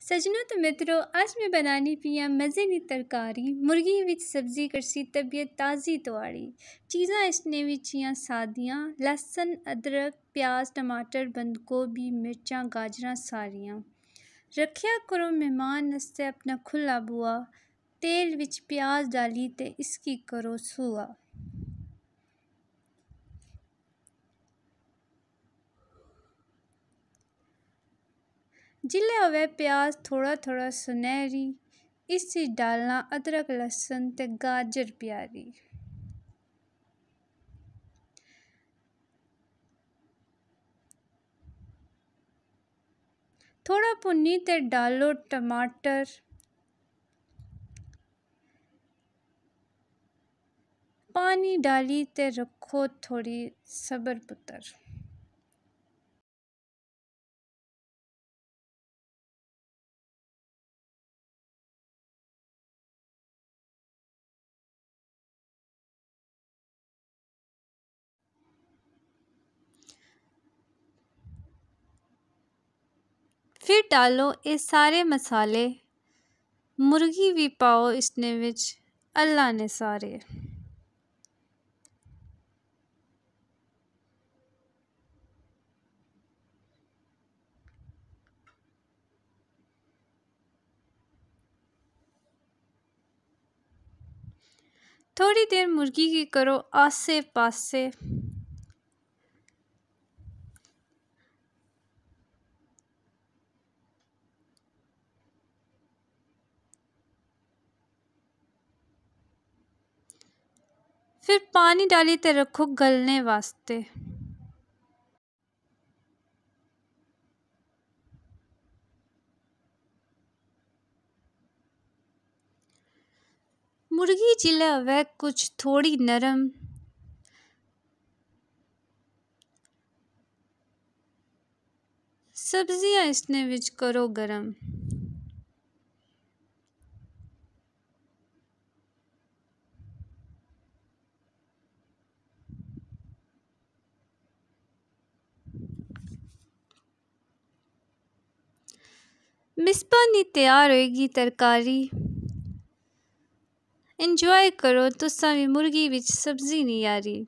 सजनों तो मित्रों आज मैं बनाने पिया मज़े की तरकारी मुर्गी विच सब्जी करसी तबीयत ताज़ी तोआड़ी चीज़ा इसने बिचियाँ सादियाँ लहसुन अदरक प्याज टमाटर बंद गोभी मिर्चा गाजर सारियाँ रखिया करो मेहमान नस्ते अपना खुला बुआ तेल विच प्याज डाली ते इसकी करो सूआ जिला व प्याज थोड़ा थोड़ा सुनहरी इसी डालना अदरक लहसुन ते गाजर प्यारी थोड़ा भुनी ते डालो टमाटर पानी डाली ते रखो थोड़ी सबर पुत्र फिर डालो ये सारे मसाले मुर्गी भी पाओ इसने विच अल्लाह ने सारे थोड़ी देर मुर्गी की करो आसे पासे फिर पानी डाली ते रखो गलने वास्ते मुर्गी जिले वह कुछ थोड़ी नरम सब्जियां इसने विच करो गरम ਮਿਸਪਾ ਨਹੀਂ ਤਿਆਰ ਹੋਏਗੀ ਤਰਕਾਰੀ ਇੰਜੋਏ ਕਰੋ ਤੁਸੀਂ ਵੀ ਮੁਰਗੀ ਵਿੱਚ ਸਬਜ਼ੀ ਨਹੀਂ ਯਾਰੀ